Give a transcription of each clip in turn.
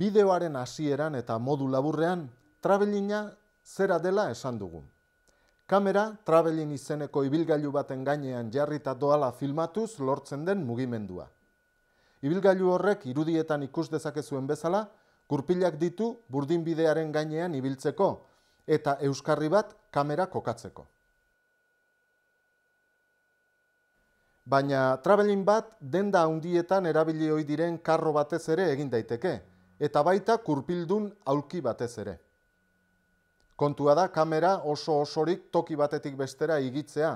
bideoaren hasieran eta modu laburrean, travelina zera dela esan dugu. Kamera, travelin izeneko ibilgailu baten gainean jarrita doala filmatuz lortzen den mugimendua. Ibilgailu horrek irudietan ikus dezakezuen bezala, gurpilak ditu burdin bidearen gainean ibiltzeko eta euskarri bat kamera kokatzeko. Baina travelin bat denda handietan erabili ohi diren karro batez ere egin daiteke, eta baita kurpildun aulki batez ere. Kontua da kamera oso osorik toki batetik bestera igitzea,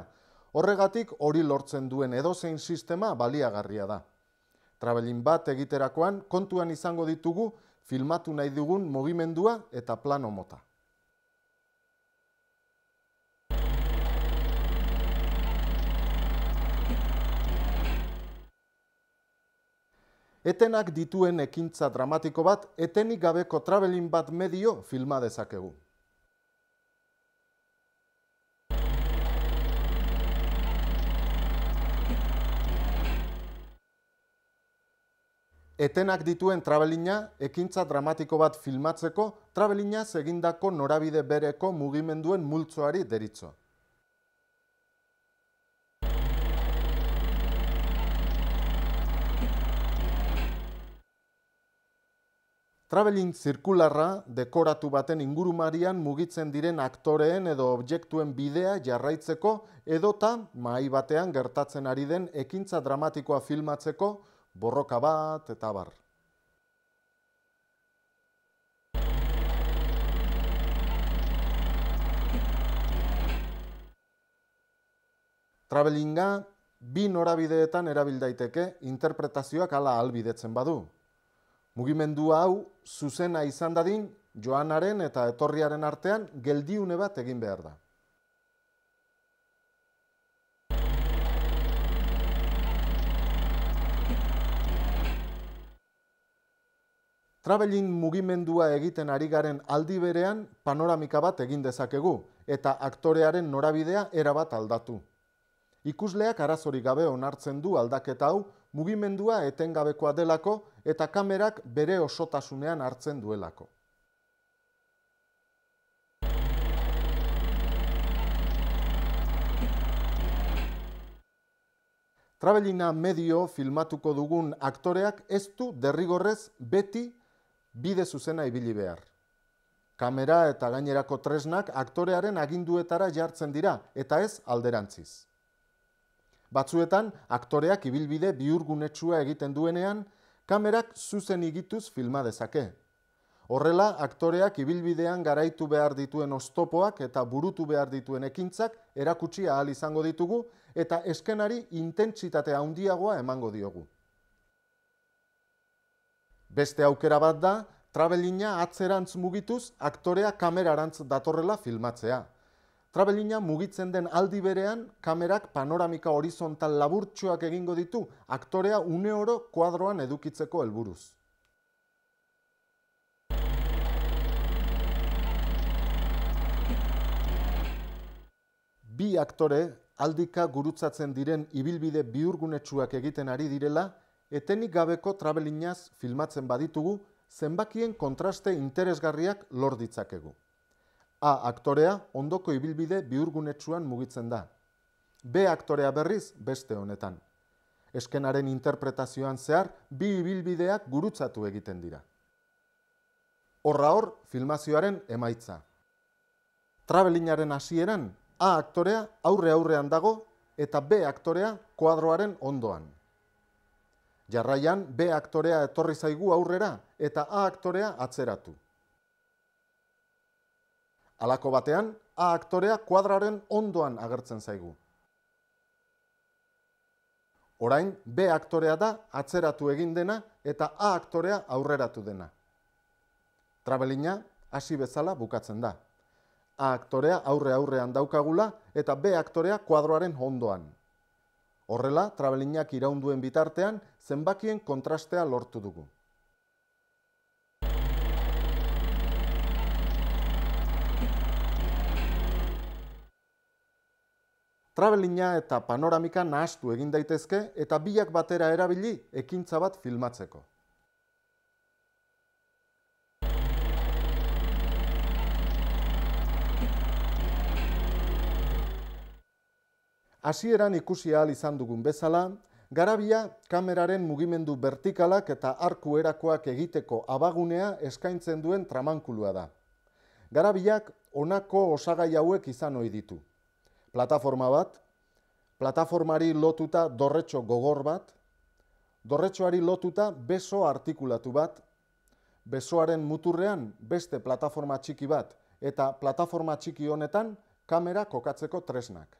horregatik hori lortzen duen edozein sistema baliagarria da. Trabelin bat egiterakoan kontuan izango ditugu filmatu nahi dugun mugimendua eta plano mota. etenak dituen ekintza dramatiko bat etenik gabeko trabelin bat medio filma dezakegu. Etenak dituen trabelina, ekintza dramatiko bat filmatzeko, trabelina egindako norabide bereko mugimenduen multzoari deritzo. Traveling zirkularra dekoratu baten ingurumarian mugitzen diren aktoreen edo objektuen bidea jarraitzeko edota mai batean gertatzen ari den ekintza dramatikoa filmatzeko borroka bat eta bar. Travelinga bi norabideetan erabildaiteke interpretazioak ala albidetzen badu. Mugimendua hau zuzena izan dadin joanaren eta etorriaren artean geldiune bat egin behar da. Traveling mugimendua egiten ari garen aldi berean panoramika bat egin dezakegu eta aktorearen norabidea erabat aldatu. Ikusleak arazori gabe onartzen du aldaketa hau mugimendua etengabekoa delako eta kamerak bere osotasunean hartzen duelako. Travelina medio filmatuko dugun aktoreak ez du derrigorrez beti bide zuzena ibili behar. Kamera eta gainerako tresnak aktorearen aginduetara jartzen dira eta ez alderantziz. Batzuetan aktoreak ibilbide bihurgunetsua egiten duenean kamerak zuzen igituz filma dezake. Horrela, aktoreak ibilbidean garaitu behar dituen ostopoak eta burutu behar dituen ekintzak erakutsi ahal izango ditugu eta eskenari intentsitatea handiagoa emango diogu. Beste aukera bat da, Travelina atzerantz mugituz aktorea kamerarantz datorrela filmatzea. Trabelina mugitzen den aldi berean kamerak panoramika horizontal laburtxoak egingo ditu aktorea une oro kuadroan edukitzeko helburuz. Bi aktore aldika gurutzatzen diren ibilbide biurgunetsuak egiten ari direla, etenik gabeko trabelinaz filmatzen baditugu zenbakien kontraste interesgarriak lorditzakegu. A aktorea ondoko ibilbide bihurgunetsuan mugitzen da. B aktorea berriz beste honetan. Eskenaren interpretazioan zehar, bi ibilbideak gurutzatu egiten dira. Horra hor, filmazioaren emaitza. Trabelinaren hasieran, A aktorea aurre aurrean dago eta B aktorea kuadroaren ondoan. Jarraian, B aktorea etorri zaigu aurrera eta A aktorea atzeratu. Alako batean, A aktorea kuadraren ondoan agertzen zaigu. Orain, B aktorea da atzeratu egin dena eta A aktorea aurreratu dena. Trabelina, hasi bezala bukatzen da. A aktorea aurre aurrean daukagula eta B aktorea kuadroaren ondoan. Horrela, trabelinak iraunduen bitartean, zenbakien kontrastea lortu dugu. Travelina eta panoramika nahastu egin daitezke eta bilak batera erabili ekintza bat filmatzeko. Hasieran ikusi ahal izan dugun bezala, garabia kameraren mugimendu vertikalak eta arku erakoak egiteko abagunea eskaintzen duen tramankulua da. Garabiak honako osagai hauek izan ohi ditu plataforma bat, plataformari lotuta dorretxo gogor bat, dorretxoari lotuta beso artikulatu bat, besoaren muturrean beste plataforma txiki bat eta plataforma txiki honetan kamera kokatzeko tresnak.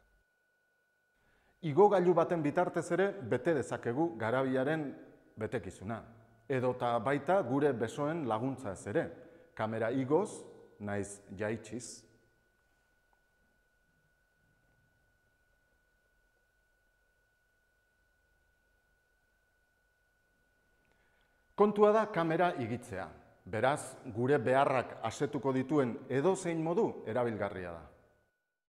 Igo gailu baten bitartez ere bete dezakegu garabiaren betekizuna. Edota baita gure besoen laguntza ez ere, kamera igoz, naiz jaitsiz. Kontua da kamera igitzea. Beraz, gure beharrak asetuko dituen edozein modu erabilgarria da.